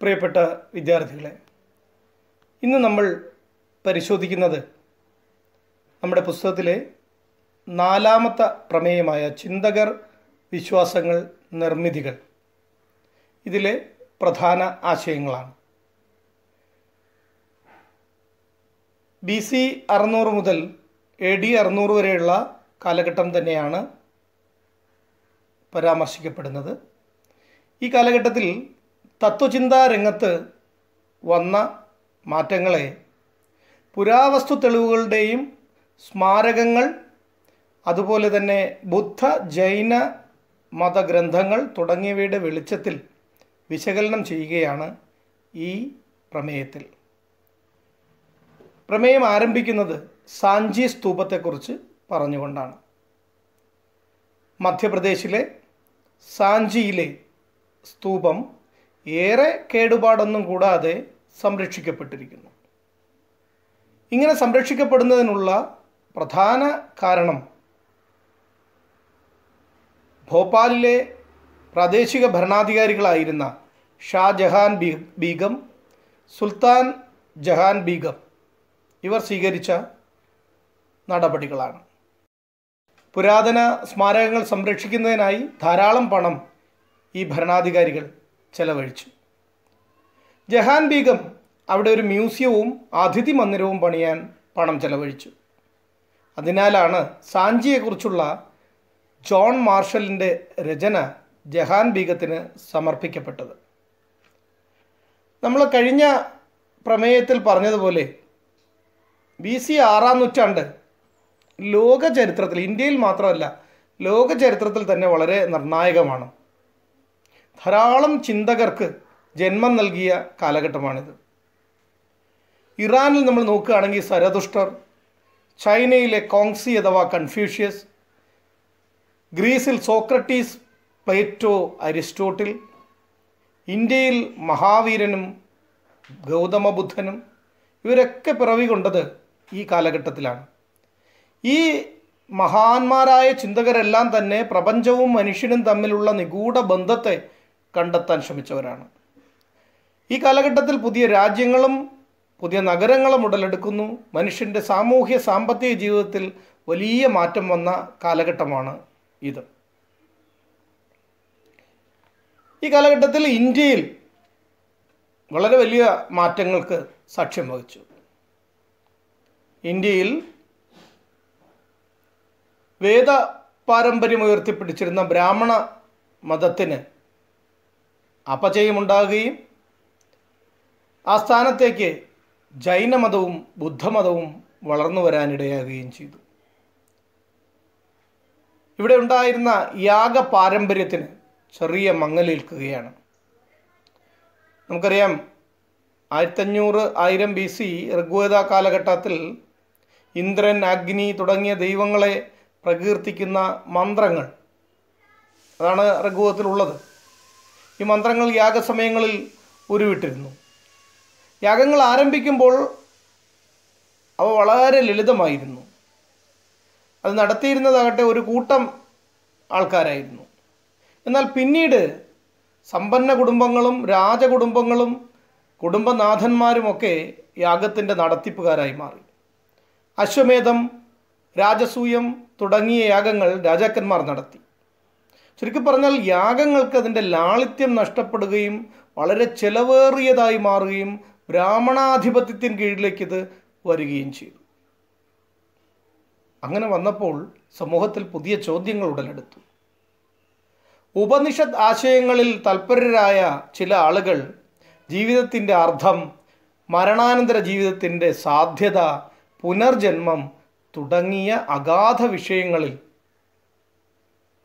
പ്രിയപ്പെട്ട വിദ്യാർത്ഥികളെ ഇന്ന് നമ്മൾ പരിശോധിക്കുന്നത് നമ്മുടെ പുസ്തകത്തിലെ നാലാമത്തെ പ്രമേയമായ ചിന്തകർ വിശ്വാസങ്ങൾ നിർമ്മിതികൾ ഇതിലെ പ്രധാന ആശയങ്ങളാണ് ബി സി അറുന്നൂറ് മുതൽ എ ഡി അറുന്നൂറ് വരെയുള്ള കാലഘട്ടം തന്നെയാണ് പരാമർശിക്കപ്പെടുന്നത് ഈ കാലഘട്ടത്തിൽ തത്വചിന്താ രംഗത്ത് വന്ന മാറ്റങ്ങളെ പുരാവസ്തു തെളിവുകളുടെയും സ്മാരകങ്ങൾ അതുപോലെ തന്നെ ബുദ്ധ ജൈന മതഗ്രന്ഥങ്ങൾ തുടങ്ങിയവയുടെ വെളിച്ചത്തിൽ വിശകലനം ചെയ്യുകയാണ് ഈ പ്രമേയത്തിൽ പ്രമേയം ആരംഭിക്കുന്നത് സാഞ്ചി സ്തൂപത്തെക്കുറിച്ച് പറഞ്ഞുകൊണ്ടാണ് മധ്യപ്രദേശിലെ സാഞ്ചിയിലെ സ്തൂപം ഏറെ കേടുപാടൊന്നും കൂടാതെ സംരക്ഷിക്കപ്പെട്ടിരിക്കുന്നു ഇങ്ങനെ സംരക്ഷിക്കപ്പെടുന്നതിനുള്ള പ്രധാന കാരണം ഭോപ്പാലിലെ പ്രാദേശിക ഭരണാധികാരികളായിരുന്ന ഷാജഹാൻ ബീ ബീഗം സുൽത്താൻ ജഹാൻ ബീഗം ഇവർ സ്വീകരിച്ച നടപടികളാണ് പുരാതന സ്മാരകങ്ങൾ സംരക്ഷിക്കുന്നതിനായി ധാരാളം പണം ഈ ഭരണാധികാരികൾ ചെലവഴിച്ചു ജഹാൻ ബീഗം അവിടെ ഒരു മ്യൂസിയവും അതിഥി മന്ദിരവും പണിയാൻ പണം ചെലവഴിച്ചു അതിനാലാണ് സാഞ്ചിയെക്കുറിച്ചുള്ള ജോൺ മാർഷലിൻ്റെ രചന ജഹാൻ ബീഗത്തിന് സമർപ്പിക്കപ്പെട്ടത് നമ്മൾ കഴിഞ്ഞ പ്രമേയത്തിൽ പറഞ്ഞതുപോലെ ബി സി ആറാം നൂറ്റാണ്ട് ലോക ചരിത്രത്തിൽ ഇന്ത്യയിൽ മാത്രമല്ല ലോക ചരിത്രത്തിൽ തന്നെ വളരെ നിർണായകമാണ് ധാരാളം ചിന്തകർക്ക് ജന്മം നൽകിയ കാലഘട്ടമാണിത് ഇറാനിൽ നമ്മൾ നോക്കുകയാണെങ്കിൽ സരതുഷ്ടർ ചൈനയിലെ കോങ്സി അഥവാ കൺഫ്യൂഷ്യസ് ഗ്രീസിൽ സോക്രട്ടീസ് പ്ലേറ്റോ അരിസ്റ്റോട്ടിൽ ഇന്ത്യയിൽ മഹാവീരനും ഗൗതമ ബുദ്ധനും ഇവരൊക്കെ പിറവി കൊണ്ടത് ഈ കാലഘട്ടത്തിലാണ് ഈ മഹാന്മാരായ ചിന്തകരെല്ലാം തന്നെ പ്രപഞ്ചവും മനുഷ്യനും തമ്മിലുള്ള നിഗൂഢ ബന്ധത്തെ കണ്ടെത്താൻ ശ്രമിച്ചവരാണ് ഈ കാലഘട്ടത്തിൽ പുതിയ രാജ്യങ്ങളും പുതിയ നഗരങ്ങളും ഉടലെടുക്കുന്നു മനുഷ്യൻ്റെ സാമൂഹ്യ സാമ്പത്തിക ജീവിതത്തിൽ വലിയ മാറ്റം വന്ന കാലഘട്ടമാണ് ഇത് ഈ കാലഘട്ടത്തിൽ ഇന്ത്യയിൽ വളരെ വലിയ മാറ്റങ്ങൾക്ക് സാക്ഷ്യം വഹിച്ചു ഇന്ത്യയിൽ വേദ പാരമ്പര്യം ഉയർത്തിപ്പിടിച്ചിരുന്ന ബ്രാഹ്മണ മതത്തിന് ഉണ്ടാകുകയും ആ സ്ഥാനത്തേക്ക് ജൈനമതവും ബുദ്ധമതവും വളർന്നു വരാനിടയാകുകയും ചെയ്തു ഇവിടെ ഉണ്ടായിരുന്ന യാഗ പാരമ്പര്യത്തിന് ചെറിയ മങ്ങലേൽക്കുകയാണ് നമുക്കറിയാം ആയിരത്തഞ്ഞൂറ് ആയിരം ബി സി ഋഗ്വേദ കാലഘട്ടത്തിൽ ഇന്ദ്രൻ അഗ്നി തുടങ്ങിയ ദൈവങ്ങളെ പ്രകീർത്തിക്കുന്ന മന്ത്രങ്ങൾ അതാണ് ഋഗ്വേദത്തിലുള്ളത് ഈ മന്ത്രങ്ങൾ യാഗസമയങ്ങളിൽ ഉരുവിട്ടിരുന്നു യാഗങ്ങൾ ആരംഭിക്കുമ്പോൾ അവ വളരെ ലളിതമായിരുന്നു അത് നടത്തിയിരുന്നതാകട്ടെ ഒരു കൂട്ടം ആൾക്കാരായിരുന്നു എന്നാൽ പിന്നീട് സമ്പന്ന കുടുംബങ്ങളും രാജകുടുംബങ്ങളും കുടുംബനാഥന്മാരുമൊക്കെ യാഗത്തിൻ്റെ നടത്തിപ്പുകാരായി മാറി അശ്വമേധം രാജസൂയം തുടങ്ങിയ യാഗങ്ങൾ രാജാക്കന്മാർ നടത്തി ചുരുക്കി പറഞ്ഞാൽ യാഗങ്ങൾക്ക് അതിൻ്റെ ലാളിത്യം നഷ്ടപ്പെടുകയും വളരെ ചെലവേറിയതായി മാറുകയും ബ്രാഹ്മണാധിപത്യത്തിന് കീഴിലേക്ക് ഇത് വരികയും ചെയ്തു അങ്ങനെ വന്നപ്പോൾ സമൂഹത്തിൽ പുതിയ ചോദ്യങ്ങൾ ഉടലെടുത്തു ഉപനിഷത് ആശയങ്ങളിൽ തൽപരരായ ചില ആളുകൾ ജീവിതത്തിൻ്റെ അർത്ഥം മരണാനന്തര ജീവിതത്തിൻ്റെ സാധ്യത പുനർജന്മം തുടങ്ങിയ അഗാധ വിഷയങ്ങളിൽ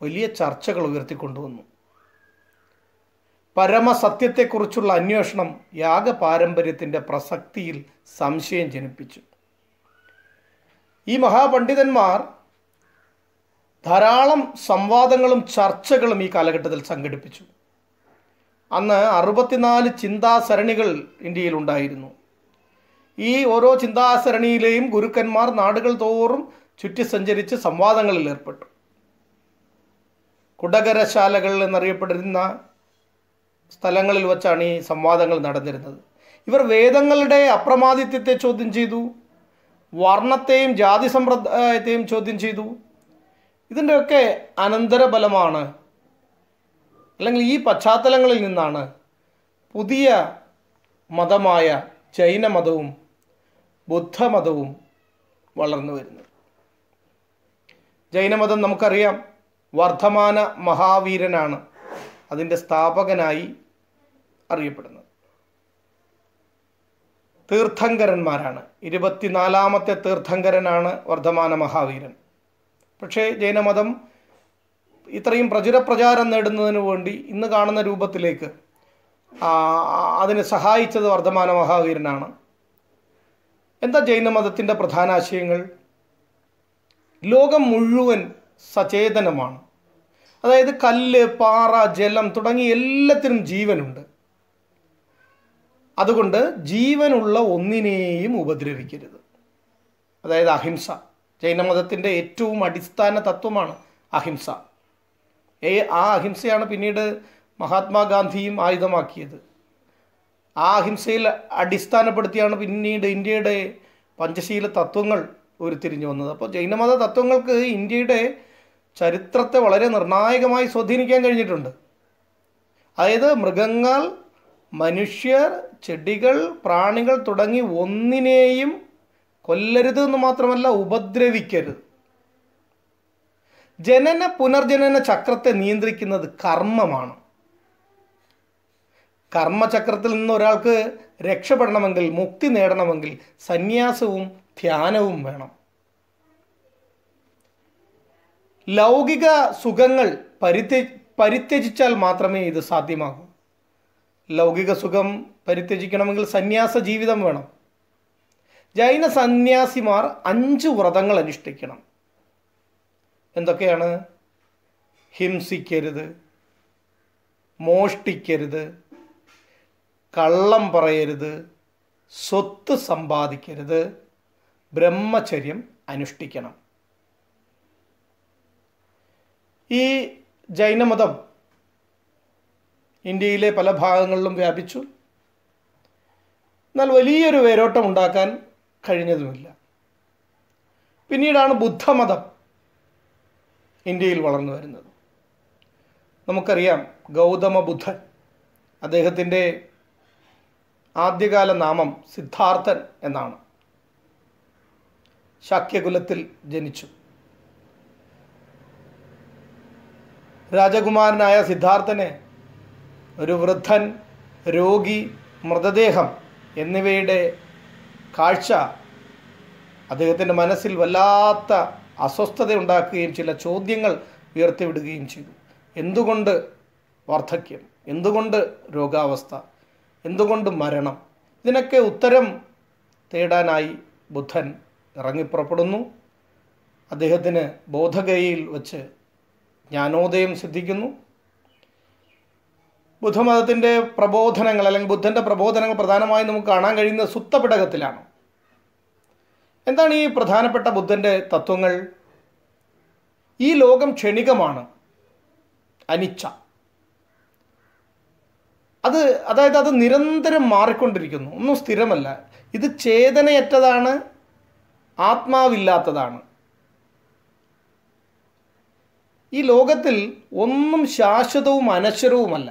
വലിയ ചർച്ചകൾ ഉയർത്തിക്കൊണ്ടുവന്നു പരമസത്യത്തെക്കുറിച്ചുള്ള അന്വേഷണം യാഗ പാരമ്പര്യത്തിൻ്റെ പ്രസക്തിയിൽ സംശയം ജനിപ്പിച്ചു ഈ മഹാപണ്ഡിതന്മാർ ധാരാളം സംവാദങ്ങളും ചർച്ചകളും ഈ കാലഘട്ടത്തിൽ സംഘടിപ്പിച്ചു അന്ന് അറുപത്തിനാല് ചിന്താസരണികൾ ഇന്ത്യയിൽ ഉണ്ടായിരുന്നു ഈ ഓരോ ചിന്താസരണിയിലെയും ഗുരുക്കന്മാർ നാടുകൾ തോറും ചുറ്റി സഞ്ചരിച്ച് സംവാദങ്ങളിൽ ഏർപ്പെട്ടു കുടകരശാലകൾ എന്നറിയപ്പെട്ടിരുന്ന സ്ഥലങ്ങളിൽ വച്ചാണ് ഈ സംവാദങ്ങൾ നടന്നിരുന്നത് ഇവർ വേദങ്ങളുടെ അപ്രമാദിത്യത്തെ ചോദ്യം ചെയ്തു വർണ്ണത്തെയും ജാതി സമ്പ്രദായത്തെയും ചോദ്യം ചെയ്തു ഇതിൻ്റെയൊക്കെ അനന്തരഫലമാണ് അല്ലെങ്കിൽ ഈ പശ്ചാത്തലങ്ങളിൽ നിന്നാണ് പുതിയ മതമായ ജൈനമതവും ബുദ്ധമതവും വളർന്നു വരുന്നത് ജൈനമതം നമുക്കറിയാം വർദ്ധമാന മഹാവീരനാണ് അതിൻ്റെ സ്ഥാപകനായി അറിയപ്പെടുന്നത് തീർത്ഥങ്കരന്മാരാണ് ഇരുപത്തിനാലാമത്തെ തീർത്ഥങ്കരനാണ് വർദ്ധമാന മഹാവീരൻ പക്ഷേ ജൈനമതം ഇത്രയും പ്രചുരപ്രചാരം നേടുന്നതിന് വേണ്ടി ഇന്ന് കാണുന്ന രൂപത്തിലേക്ക് അതിന് സഹായിച്ചത് വർദ്ധമാന മഹാവീരനാണ് എന്താ ജൈനമതത്തിൻ്റെ പ്രധാന ആശയങ്ങൾ ലോകം മുഴുവൻ സചേതനമാണ് അതായത് കല്ല് പാറ ജലം തുടങ്ങി എല്ലാത്തിനും ജീവനുണ്ട് അതുകൊണ്ട് ജീവനുള്ള ഒന്നിനെയും ഉപദ്രവിക്കരുത് അതായത് അഹിംസ ജൈനമതത്തിൻ്റെ ഏറ്റവും അടിസ്ഥാന തത്വമാണ് അഹിംസ ഏ ആ അഹിംസയാണ് പിന്നീട് മഹാത്മാഗാന്ധിയും ആയുധമാക്കിയത് ആ അഹിംസയിൽ അടിസ്ഥാനപ്പെടുത്തിയാണ് പിന്നീട് ഇന്ത്യയുടെ പഞ്ചശീല തത്വങ്ങൾ ഉരുത്തിരിഞ്ഞു വന്നത് അപ്പോൾ ജൈനമത തത്വങ്ങൾക്ക് ഇന്ത്യയുടെ ചരിത്രത്തെ വളരെ നിർണായകമായി സ്വാധീനിക്കാൻ കഴിഞ്ഞിട്ടുണ്ട് അതായത് മൃഗങ്ങൾ മനുഷ്യർ ചെടികൾ പ്രാണികൾ തുടങ്ങി ഒന്നിനെയും കൊല്ലരുത് എന്ന് മാത്രമല്ല ഉപദ്രവിക്കരുത് ജനന പുനർജനന ചക്രത്തെ നിയന്ത്രിക്കുന്നത് കർമ്മമാണ് കർമ്മചക്രത്തിൽ നിന്ന് ഒരാൾക്ക് രക്ഷപ്പെടണമെങ്കിൽ മുക്തി നേടണമെങ്കിൽ സന്യാസവും ധ്യാനവും വേണം ലൗകിക സുഖങ്ങൾ പരിത്യ പരിത്യജിച്ചാൽ മാത്രമേ ഇത് സാധ്യമാകൂ ലൗകിക സുഖം പരിത്യജിക്കണമെങ്കിൽ സന്യാസ ജീവിതം വേണം ജൈന സന്യാസിമാർ അഞ്ച് വ്രതങ്ങൾ അനുഷ്ഠിക്കണം എന്തൊക്കെയാണ് ഹിംസിക്കരുത് മോഷ്ടിക്കരുത് കള്ളം പറയരുത് സ്വത്ത് സമ്പാദിക്കരുത് ബ്രഹ്മചര്യം അനുഷ്ഠിക്കണം ഈ ജൈനമതം ഇന്ത്യയിലെ പല ഭാഗങ്ങളിലും വ്യാപിച്ചു എന്നാൽ വലിയൊരു വേരോട്ടം ഉണ്ടാക്കാൻ കഴിഞ്ഞതുമില്ല പിന്നീടാണ് ബുദ്ധമതം ഇന്ത്യയിൽ വളർന്നു വരുന്നത് നമുക്കറിയാം ഗൗതമ ബുദ്ധൻ അദ്ദേഹത്തിൻ്റെ ആദ്യകാല നാമം സിദ്ധാർത്ഥൻ എന്നാണ് ശാക്യകുലത്തിൽ ജനിച്ചു രാജകുമാരനായ സിദ്ധാർത്ഥനെ ഒരു വൃദ്ധൻ രോഗി മൃതദേഹം എന്നിവയുടെ കാഴ്ച അദ്ദേഹത്തിൻ്റെ മനസ്സിൽ വല്ലാത്ത അസ്വസ്ഥത ഉണ്ടാക്കുകയും ചില ചോദ്യങ്ങൾ ഉയർത്തിവിടുകയും ചെയ്തു എന്തുകൊണ്ട് വാർദ്ധക്യം എന്തുകൊണ്ട് രോഗാവസ്ഥ എന്തുകൊണ്ട് മരണം ഇതിനൊക്കെ ഉത്തരം തേടാനായി ബുദ്ധൻ ഇറങ്ങിപ്പുറപ്പെടുന്നു അദ്ദേഹത്തിന് ബോധഗയയിൽ വച്ച് ജ്ഞാനോദയം സിദ്ധിക്കുന്നു ബുദ്ധമതത്തിൻ്റെ പ്രബോധനങ്ങൾ അല്ലെങ്കിൽ ബുദ്ധൻ്റെ പ്രബോധനങ്ങൾ പ്രധാനമായും നമുക്ക് കാണാൻ കഴിയുന്ന സുത്തപിടകത്തിലാണ് എന്താണ് ഈ പ്രധാനപ്പെട്ട ബുദ്ധൻ്റെ തത്വങ്ങൾ ഈ ലോകം ക്ഷണികമാണ് അനിച്ച അത് അതായത് അത് നിരന്തരം മാറിക്കൊണ്ടിരിക്കുന്നു ഒന്നും സ്ഥിരമല്ല ഇത് ചേതനയറ്റതാണ് ആത്മാവില്ലാത്തതാണ് ഈ ലോകത്തിൽ ഒന്നും ശാശ്വതവും അനശ്വരവുമല്ല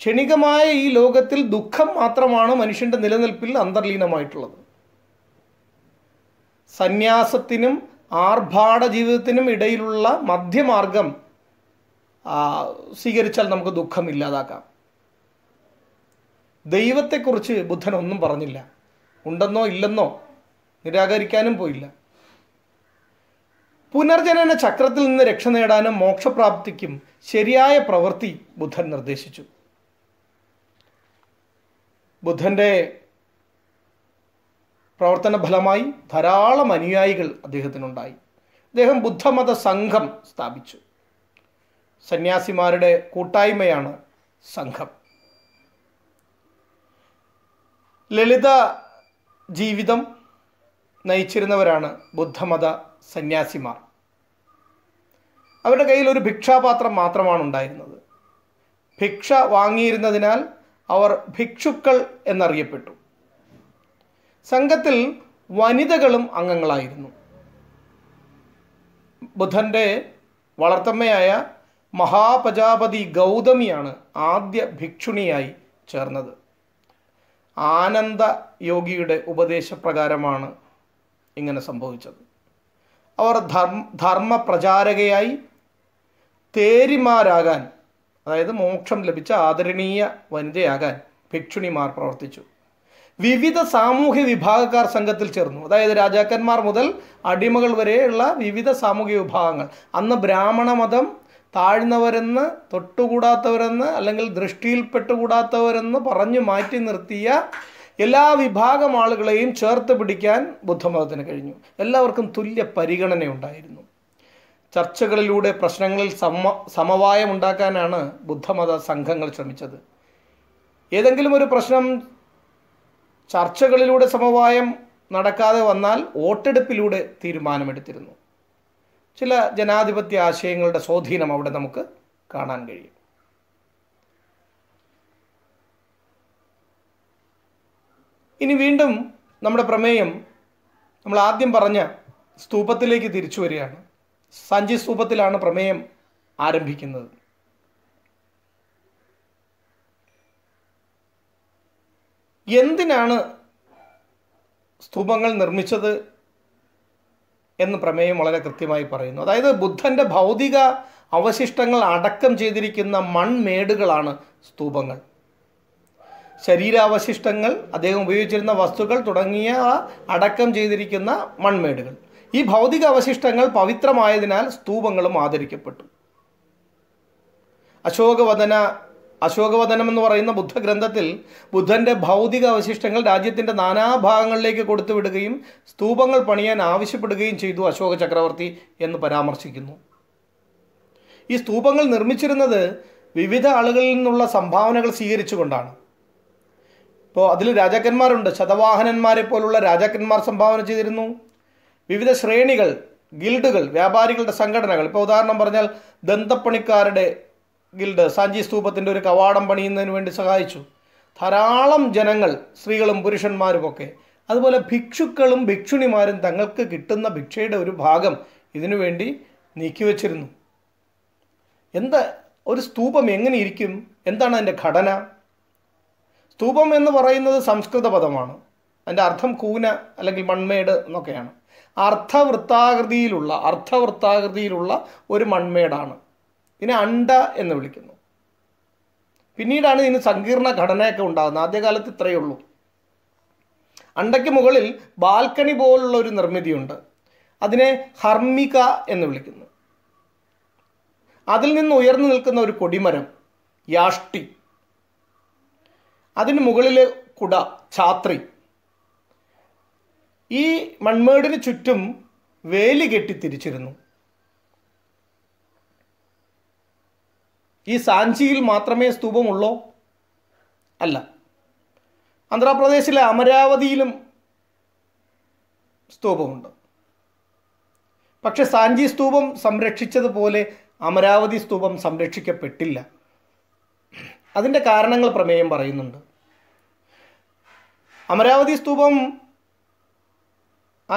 ക്ഷണികമായ ഈ ലോകത്തിൽ ദുഃഖം മാത്രമാണ് മനുഷ്യൻ്റെ നിലനിൽപ്പിൽ അന്തർലീനമായിട്ടുള്ളത് സന്യാസത്തിനും ആർഭാട ജീവിതത്തിനും ഇടയിലുള്ള മധ്യമാർഗം സ്വീകരിച്ചാൽ നമുക്ക് ദുഃഖം ഇല്ലാതാക്കാം ദൈവത്തെക്കുറിച്ച് ബുദ്ധൻ ഒന്നും പറഞ്ഞില്ല ഉണ്ടെന്നോ ഇല്ലെന്നോ നിരാകരിക്കാനും പോയില്ല പുനർജനന ചക്രത്തിൽ നിന്ന് രക്ഷ നേടാനും മോക്ഷപ്രാപ്തിക്കും ശരിയായ പ്രവൃത്തി ബുദ്ധൻ നിർദ്ദേശിച്ചു ബുദ്ധൻ്റെ പ്രവർത്തന ഫലമായി ധാരാളം അനുയായികൾ അദ്ദേഹത്തിനുണ്ടായി അദ്ദേഹം ബുദ്ധമത സംഘം സ്ഥാപിച്ചു സന്യാസിമാരുടെ കൂട്ടായ്മയാണ് സംഘം ലളിത ജീവിതം നയിച്ചിരുന്നവരാണ് ബുദ്ധമത സന്യാസിമാർ അവരുടെ കയ്യിൽ ഒരു ഭിക്ഷാപാത്രം മാത്രമാണ് ഉണ്ടായിരുന്നത് ഭിക്ഷ വാങ്ങിയിരുന്നതിനാൽ അവർ ഭിക്ഷുക്കൾ എന്നറിയപ്പെട്ടു സംഘത്തിൽ വനിതകളും അംഗങ്ങളായിരുന്നു ബുധൻ്റെ വളർത്തമ്മയായ മഹാപ്രജാപതി ഗൗതമിയാണ് ആദ്യ ഭിക്ഷുണിയായി ചേർന്നത് ആനന്ദ യോഗിയുടെ ഉപദേശപ്രകാരമാണ് ഇങ്ങനെ സംഭവിച്ചത് അവർ ധർമ്മ ധർമ്മപ്രചാരകയായി തേരിമാരാകാൻ അതായത് മോക്ഷം ലഭിച്ച ആദരണീയ വനിതയാകാൻ ഭിക്ഷുണിമാർ പ്രവർത്തിച്ചു വിവിധ സാമൂഹ്യ വിഭാഗക്കാർ സംഘത്തിൽ ചേർന്നു അതായത് രാജാക്കന്മാർ മുതൽ അടിമകൾ വരെയുള്ള വിവിധ സാമൂഹ്യ വിഭാഗങ്ങൾ അന്ന് ബ്രാഹ്മണ മതം താഴ്ന്നവരെന്ന് തൊട്ടുകൂടാത്തവരെന്ന് അല്ലെങ്കിൽ ദൃഷ്ടിയിൽപ്പെട്ടുകൂടാത്തവരെന്ന് പറഞ്ഞു മാറ്റി നിർത്തിയ എല്ലാ വിഭാഗം ആളുകളെയും ചേർത്ത് പിടിക്കാൻ ബുദ്ധമതത്തിന് കഴിഞ്ഞു എല്ലാവർക്കും തുല്യ പരിഗണന ഉണ്ടായിരുന്നു ചർച്ചകളിലൂടെ പ്രശ്നങ്ങളിൽ സമ സമവായം ഉണ്ടാക്കാനാണ് ബുദ്ധമത സംഘങ്ങൾ ശ്രമിച്ചത് ഏതെങ്കിലും ഒരു പ്രശ്നം ചർച്ചകളിലൂടെ സമവായം നടക്കാതെ വന്നാൽ വോട്ടെടുപ്പിലൂടെ തീരുമാനമെടുത്തിരുന്നു ചില ജനാധിപത്യ ആശയങ്ങളുടെ സ്വാധീനം അവിടെ നമുക്ക് കാണാൻ കഴിയും ഇനി വീണ്ടും നമ്മുടെ പ്രമേയം നമ്മൾ ആദ്യം പറഞ്ഞ സ്തൂപത്തിലേക്ക് തിരിച്ചു വരികയാണ് സഞ്ചി സ്തൂപത്തിലാണ് പ്രമേയം ആരംഭിക്കുന്നത് എന്തിനാണ് സ്തൂപങ്ങൾ നിർമ്മിച്ചത് എന്ന് പ്രമേയം വളരെ കൃത്യമായി പറയുന്നു അതായത് ബുദ്ധൻ്റെ ഭൗതിക അവശിഷ്ടങ്ങൾ അടക്കം ചെയ്തിരിക്കുന്ന മൺമേടുകളാണ് സ്തൂപങ്ങൾ ശരീരാവശിഷ്ടങ്ങൾ അദ്ദേഹം ഉപയോഗിച്ചിരുന്ന വസ്തുക്കൾ തുടങ്ങിയ അടക്കം ചെയ്തിരിക്കുന്ന മൺമേടുകൾ ഈ ഭൗതിക അവശിഷ്ടങ്ങൾ പവിത്രമായതിനാൽ സ്തൂപങ്ങളും ആദരിക്കപ്പെട്ടു അശോകവദന അശോകവദനം എന്ന് പറയുന്ന ബുദ്ധഗ്രന്ഥത്തിൽ ബുദ്ധൻ്റെ ഭൗതിക അവശിഷ്ടങ്ങൾ രാജ്യത്തിൻ്റെ നാനാഭാഗങ്ങളിലേക്ക് കൊടുത്തു വിടുകയും സ്തൂപങ്ങൾ പണിയാൻ ആവശ്യപ്പെടുകയും ചെയ്തു അശോക ചക്രവർത്തി എന്ന് പരാമർശിക്കുന്നു ഈ സ്തൂപങ്ങൾ നിർമ്മിച്ചിരുന്നത് വിവിധ ആളുകളിൽ നിന്നുള്ള സംഭാവനകൾ സ്വീകരിച്ചുകൊണ്ടാണ് ഇപ്പോൾ അതിൽ രാജാക്കന്മാരുണ്ട് ശതവാഹനന്മാരെ പോലുള്ള രാജാക്കന്മാർ സംഭാവന ചെയ്തിരുന്നു വിവിധ ശ്രേണികൾ ഗിൽഡുകൾ വ്യാപാരികളുടെ സംഘടനകൾ ഇപ്പോൾ ഉദാഹരണം പറഞ്ഞാൽ ദന്തപ്പണിക്കാരുടെ ഗിൽഡ് സാഞ്ചി സ്തൂപത്തിൻ്റെ ഒരു കവാടം പണിയുന്നതിന് വേണ്ടി സഹായിച്ചു ധാരാളം ജനങ്ങൾ സ്ത്രീകളും പുരുഷന്മാരുമൊക്കെ അതുപോലെ ഭിക്ഷുക്കളും ഭിക്ഷുണിമാരും തങ്ങൾക്ക് കിട്ടുന്ന ഭിക്ഷയുടെ ഒരു ഭാഗം ഇതിനു വേണ്ടി നീക്കിവച്ചിരുന്നു എന്താ ഒരു സ്തൂപം എങ്ങനെ ഇരിക്കും എന്താണ് അതിൻ്റെ ഘടന സ്തൂപം എന്ന് പറയുന്നത് സംസ്കൃത പദമാണ് അതിൻ്റെ അർത്ഥം കൂന അല്ലെങ്കിൽ മൺമേട് എന്നൊക്കെയാണ് അർത്ഥവൃത്താകൃതിയിലുള്ള അർത്ഥവൃത്താകൃതിയിലുള്ള ഒരു മൺമേടാണ് ഇതിനെ അണ്ട എന്ന് വിളിക്കുന്നു പിന്നീടാണ് ഇതിന് സങ്കീർണ ഘടനയൊക്കെ ഉണ്ടാകുന്നത് ആദ്യകാലത്ത് ഇത്രയേ ഉള്ളൂ അണ്ടയ്ക്ക് മുകളിൽ ബാൽക്കണി പോലുള്ള ഒരു നിർമ്മിതിയുണ്ട് അതിനെ ഹർമിക എന്ന് വിളിക്കുന്നു അതിൽ നിന്ന് ഉയർന്നു നിൽക്കുന്ന ഒരു കൊടിമരം യാഷ്ടി അതിന് മുകളിൽ കുട ഛാത്രി ഈ മൺമേടിന് ചുറ്റും വേലി കെട്ടി തിരിച്ചിരുന്നു ഈ സാഞ്ചിയിൽ മാത്രമേ സ്തൂപമുള്ളോ അല്ല ആന്ധ്രാപ്രദേശിലെ അമരാവതിയിലും സ്തൂപമുണ്ട് പക്ഷെ സാഞ്ചി സ്തൂപം സംരക്ഷിച്ചതുപോലെ അമരാവതി സ്തൂപം സംരക്ഷിക്കപ്പെട്ടില്ല അതിൻ്റെ കാരണങ്ങൾ പ്രമേയം പറയുന്നുണ്ട് അമരാവതി സ്തൂപം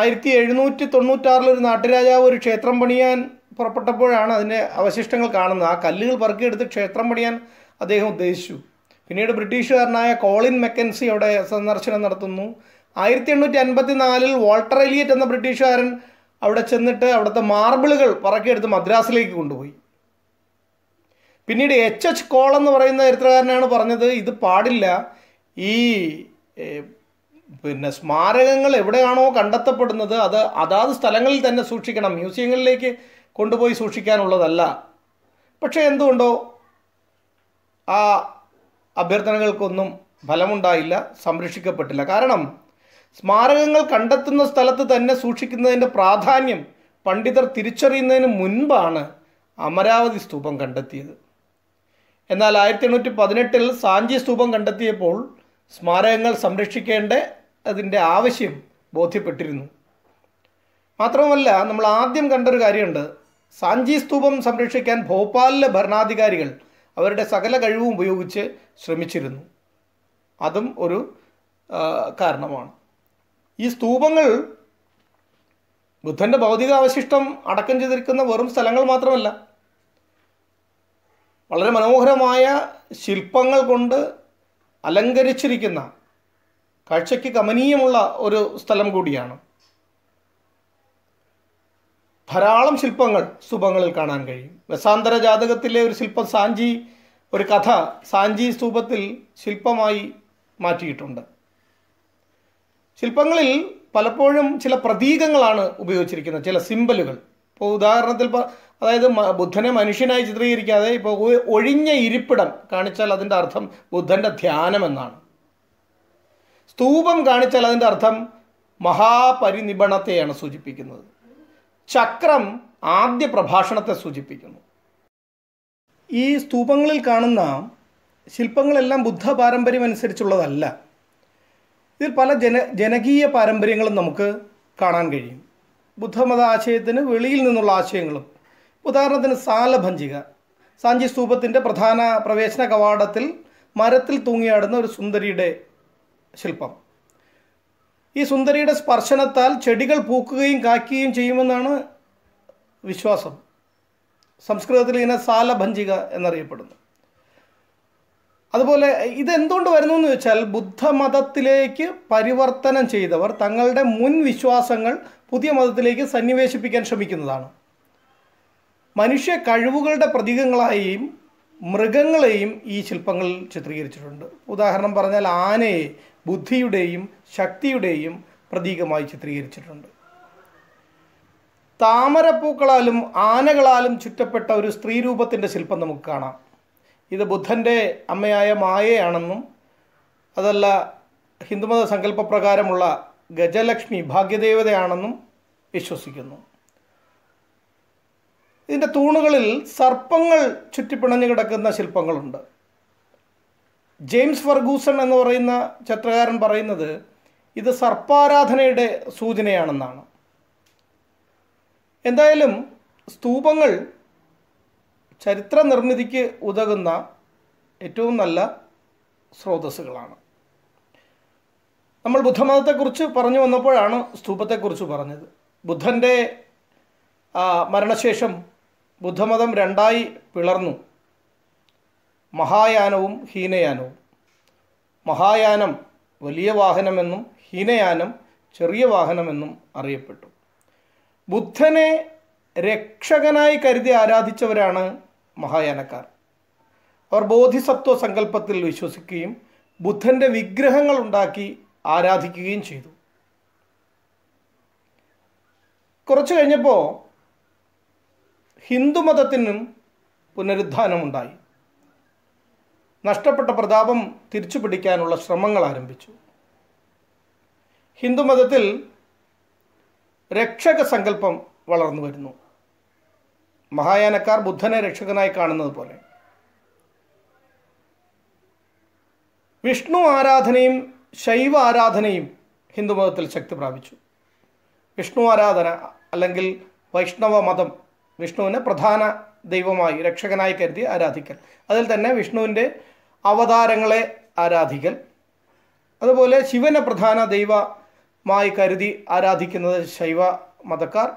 ആയിരത്തി എഴുന്നൂറ്റി തൊണ്ണൂറ്റാറിൽ ഒരു നാട്ടുരാജാവ് ഒരു ക്ഷേത്രം പണിയാൻ പുറപ്പെട്ടപ്പോഴാണ് അതിൻ്റെ അവശിഷ്ടങ്ങൾ കാണുന്നത് ആ കല്ലുകൾ പറക്കിയെടുത്ത് ക്ഷേത്രം പണിയാൻ അദ്ദേഹം ഉദ്ദേശിച്ചു പിന്നീട് ബ്രിട്ടീഷുകാരനായ കോളിൻ മെക്കൻസി അവിടെ സന്ദർശനം നടത്തുന്നു ആയിരത്തി എണ്ണൂറ്റി അൻപത്തി നാലിൽ വാൾട്ടർ എലിയറ്റ് എന്ന ബ്രിട്ടീഷുകാരൻ അവിടെ ചെന്നിട്ട് അവിടുത്തെ മാർബിളുകൾ പറക്കിയെടുത്ത് മദ്രാസിലേക്ക് കൊണ്ടുപോയി പിന്നീട് എച്ച് എച്ച് കോൾ എന്ന് പറയുന്ന ചരിത്രകാരനാണ് പറഞ്ഞത് ഇത് പാടില്ല ഈ പിന്നെ സ്മാരകങ്ങൾ എവിടെയാണോ കണ്ടെത്തപ്പെടുന്നത് അത് അതാത് സ്ഥലങ്ങളിൽ തന്നെ സൂക്ഷിക്കണം മ്യൂസിയങ്ങളിലേക്ക് കൊണ്ടുപോയി സൂക്ഷിക്കാനുള്ളതല്ല പക്ഷേ എന്തുകൊണ്ടോ ആ അഭ്യർത്ഥനകൾക്കൊന്നും ഫലമുണ്ടായില്ല സംരക്ഷിക്കപ്പെട്ടില്ല കാരണം സ്മാരകങ്ങൾ കണ്ടെത്തുന്ന സ്ഥലത്ത് തന്നെ സൂക്ഷിക്കുന്നതിൻ്റെ പ്രാധാന്യം പണ്ഡിതർ തിരിച്ചറിയുന്നതിന് മുൻപാണ് അമരാവതി സ്തൂപം കണ്ടെത്തിയത് എന്നാൽ ആയിരത്തി എണ്ണൂറ്റി പതിനെട്ടിൽ സാഞ്ചി സ്തൂപം കണ്ടെത്തിയപ്പോൾ സ്മാരകങ്ങൾ സംരക്ഷിക്കേണ്ട അതിൻ്റെ ആവശ്യം ബോധ്യപ്പെട്ടിരുന്നു മാത്രമല്ല നമ്മൾ ആദ്യം കണ്ടൊരു കാര്യമുണ്ട് സാഞ്ചി സ്തൂപം സംരക്ഷിക്കാൻ ഭോപ്പാലിലെ ഭരണാധികാരികൾ അവരുടെ സകല കഴിവും ഉപയോഗിച്ച് ശ്രമിച്ചിരുന്നു അതും ഒരു കാരണമാണ് ഈ സ്തൂപങ്ങൾ ബുദ്ധൻ്റെ ഭൗതികാവശിഷ്ടം അടക്കം ചെയ്തിരിക്കുന്ന വെറും സ്ഥലങ്ങൾ മാത്രമല്ല വളരെ മനോഹരമായ ശില്പങ്ങൾ കൊണ്ട് അലങ്കരിച്ചിരിക്കുന്ന കാഴ്ചയ്ക്ക് കമനീയമുള്ള ഒരു സ്ഥലം കൂടിയാണ് ധാരാളം ശില്പങ്ങൾ സ്തൂപങ്ങളിൽ കാണാൻ കഴിയും വസാന്തര ജാതകത്തിലെ ഒരു ശില്പം സാഞ്ചി ഒരു കഥ സാഞ്ചി സ്തൂപത്തിൽ ശില്പമായി മാറ്റിയിട്ടുണ്ട് ശില്പങ്ങളിൽ പലപ്പോഴും ചില പ്രതീകങ്ങളാണ് ഉപയോഗിച്ചിരിക്കുന്നത് ചില സിമ്പലുകൾ ഇപ്പോൾ ഉദാഹരണത്തിൽ അതായത് ബുദ്ധനെ മനുഷ്യനായി ചിത്രീകരിക്കാതെ ഇപ്പോൾ ഒഴിഞ്ഞ ഇരിപ്പിടം കാണിച്ചാൽ അതിൻ്റെ അർത്ഥം ബുദ്ധൻ്റെ ധ്യാനമെന്നാണ് സ്തൂപം കാണിച്ചാൽ അതിൻ്റെ അർത്ഥം മഹാപരിനിപണത്തെയാണ് സൂചിപ്പിക്കുന്നത് ചക്രം ആദ്യ പ്രഭാഷണത്തെ സൂചിപ്പിക്കുന്നു ഈ സ്തൂപങ്ങളിൽ കാണുന്ന ശില്പങ്ങളെല്ലാം ബുദ്ധ പാരമ്പര്യം അനുസരിച്ചുള്ളതല്ല ഇതിൽ പല ജന ജനകീയ പാരമ്പര്യങ്ങളും നമുക്ക് കാണാൻ കഴിയും ബുദ്ധമത ആശയത്തിന് വെളിയിൽ നിന്നുള്ള ആശയങ്ങളും ഉദാഹരണത്തിന് സാലഭഞ്ചിക സാഞ്ചി സ്തൂപത്തിൻ്റെ പ്രധാന പ്രവേശന കവാടത്തിൽ മരത്തിൽ തൂങ്ങിയാടുന്ന ഒരു സുന്ദരിയുടെ ശില്പം ഈ സുന്ദരിയുടെ സ്പർശനത്താൽ ചെടികൾ പൂക്കുകയും കാക്കുകയും ചെയ്യുമെന്നാണ് വിശ്വാസം സംസ്കൃതത്തിൽ ഇതിനെ സാലഭഞ്ചിക എന്നറിയപ്പെടുന്നു അതുപോലെ ഇതെന്തുകൊണ്ട് വരുന്നു എന്ന് വെച്ചാൽ ബുദ്ധമതത്തിലേക്ക് പരിവർത്തനം ചെയ്തവർ തങ്ങളുടെ മുൻ വിശ്വാസങ്ങൾ പുതിയ മതത്തിലേക്ക് സന്നിവേശിപ്പിക്കാൻ ശ്രമിക്കുന്നതാണ് മനുഷ്യ കഴിവുകളുടെ പ്രതീകങ്ങളായും മൃഗങ്ങളെയും ഈ ശില്പങ്ങളിൽ ചിത്രീകരിച്ചിട്ടുണ്ട് ഉദാഹരണം പറഞ്ഞാൽ ആനയെ ബുദ്ധിയുടെയും ശക്തിയുടെയും പ്രതീകമായി ചിത്രീകരിച്ചിട്ടുണ്ട് താമരപ്പൂക്കളാലും ആനകളാലും ചുറ്റപ്പെട്ട ഒരു സ്ത്രീരൂപത്തിൻ്റെ ശില്പം നമുക്ക് കാണാം ഇത് ബുദ്ധൻ്റെ അമ്മയായ മായയാണെന്നും അതല്ല ഹിന്ദുമത സങ്കല്പപ്രകാരമുള്ള ഗജലക്ഷ്മി ഭാഗ്യദേവതയാണെന്നും വിശ്വസിക്കുന്നു ഇതിൻ്റെ തൂണുകളിൽ സർപ്പങ്ങൾ ചുറ്റിപ്പിണഞ്ഞു കിടക്കുന്ന ശില്പങ്ങളുണ്ട് ജെയിംസ് ഫർഗൂസൺ എന്ന് പറയുന്ന ചിത്രകാരൻ പറയുന്നത് ഇത് സർപ്പാരാധനയുടെ സൂചനയാണെന്നാണ് എന്തായാലും സ്തൂപങ്ങൾ ചരിത്ര നിർമ്മിതിക്ക് ഉതകുന്ന ഏറ്റവും നല്ല സ്രോതസ്സുകളാണ് നമ്മൾ ബുദ്ധമതത്തെക്കുറിച്ച് പറഞ്ഞു വന്നപ്പോഴാണ് സ്തൂപത്തെക്കുറിച്ച് പറഞ്ഞത് ബുദ്ധൻ്റെ മരണശേഷം ബുദ്ധമതം രണ്ടായി പിളർന്നു മഹായാനവും ഹീനയാനവും മഹായാനം വലിയ വാഹനമെന്നും ഹീനയാനം ചെറിയ വാഹനമെന്നും അറിയപ്പെട്ടു ബുദ്ധനെ രക്ഷകനായി കരുതി ആരാധിച്ചവരാണ് മഹായാനക്കാർ അവർ ബോധിസത്വ സങ്കല്പത്തിൽ വിശ്വസിക്കുകയും ബുദ്ധൻ്റെ വിഗ്രഹങ്ങൾ ഉണ്ടാക്കി ആരാധിക്കുകയും ചെയ്തു കുറച്ച് കഴിഞ്ഞപ്പോൾ ഹിന്ദുമതത്തിനും പുനരുദ്ധാനമുണ്ടായി നഷ്ടപ്പെട്ട പ്രതാപം തിരിച്ചു പിടിക്കാനുള്ള ശ്രമങ്ങൾ ആരംഭിച്ചു ഹിന്ദുമതത്തിൽ രക്ഷക സങ്കല്പം വളർന്നു വരുന്നു മഹായാനക്കാർ ബുദ്ധനെ രക്ഷകനായി കാണുന്നത് പോലെ വിഷ്ണു ആരാധനയും ശൈവ ആരാധനയും ഹിന്ദുമതത്തിൽ ശക്തി പ്രാപിച്ചു വിഷ്ണു ആരാധന അല്ലെങ്കിൽ വൈഷ്ണവ മതം വിഷ്ണുവിനെ പ്രധാന ദൈവമായി രക്ഷകനായി കരുതി ആരാധിക്കൽ അതിൽ തന്നെ വിഷ്ണുവിൻ്റെ അവതാരങ്ങളെ ആരാധിക്കൽ അതുപോലെ ശിവനെ പ്രധാന ദൈവമായി കരുതി ആരാധിക്കുന്നത് ശൈവ മതക്കാർ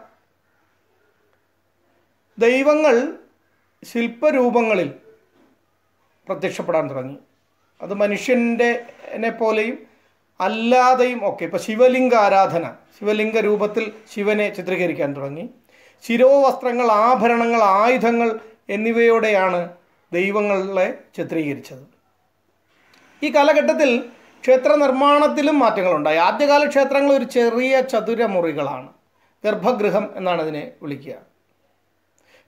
ദൈവങ്ങൾ ശില്പരൂപങ്ങളിൽ പ്രത്യക്ഷപ്പെടാൻ തുടങ്ങി അത് മനുഷ്യൻ്റെ പോലെയും അല്ലാതെയും ഒക്കെ ഇപ്പം ശിവലിംഗ ആരാധന ശിവലിംഗ രൂപത്തിൽ ശിവനെ ചിത്രീകരിക്കാൻ തുടങ്ങി ശിരോവസ്ത്രങ്ങൾ ആഭരണങ്ങൾ ആയുധങ്ങൾ എന്നിവയോടെയാണ് ദൈവങ്ങളെ ചിത്രീകരിച്ചത് ഈ കാലഘട്ടത്തിൽ ക്ഷേത്ര നിർമ്മാണത്തിലും മാറ്റങ്ങളുണ്ടായി ആദ്യകാല ക്ഷേത്രങ്ങൾ ഒരു ചെറിയ ചതുരമുറികളാണ് ഗർഭഗൃഹം എന്നാണ് ഇതിനെ വിളിക്കുക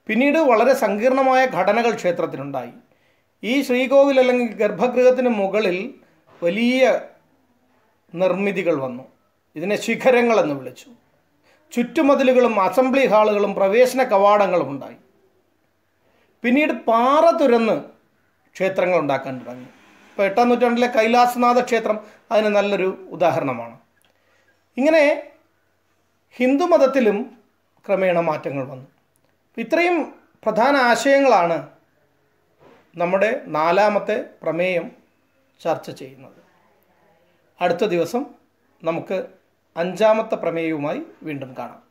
പിന്നീട് വളരെ സങ്കീർണമായ ഘടനകൾ ക്ഷേത്രത്തിനുണ്ടായി ഈ ശ്രീകോവിൽ അല്ലെങ്കിൽ ഗർഭഗൃഹത്തിന് മുകളിൽ വലിയ നിർമ്മിതികൾ വന്നു ഇതിനെ ശിഖരങ്ങൾ എന്ന് വിളിച്ചു ചുറ്റുമതിലുകളും അസംബ്ലി ഹാളുകളും പ്രവേശന കവാടങ്ങളും ഉണ്ടായി പിന്നീട് പാറ തുരന്ന് ക്ഷേത്രങ്ങൾ ഉണ്ടാക്കാൻ തുടങ്ങി ഇപ്പോൾ എട്ടാം നൂറ്റാണ്ടിലെ കൈലാസനാഥ ക്ഷേത്രം അതിന് നല്ലൊരു ഉദാഹരണമാണ് ഇങ്ങനെ ഹിന്ദുമതത്തിലും ക്രമേണ മാറ്റങ്ങൾ വന്നു ഇത്രയും പ്രധാന ആശയങ്ങളാണ് നമ്മുടെ നാലാമത്തെ പ്രമേയം ചർച്ച ചെയ്യുന്നത് അടുത്ത ദിവസം നമുക്ക് അഞ്ചാമത്തെ പ്രമേയവുമായി വീണ്ടും കാണാം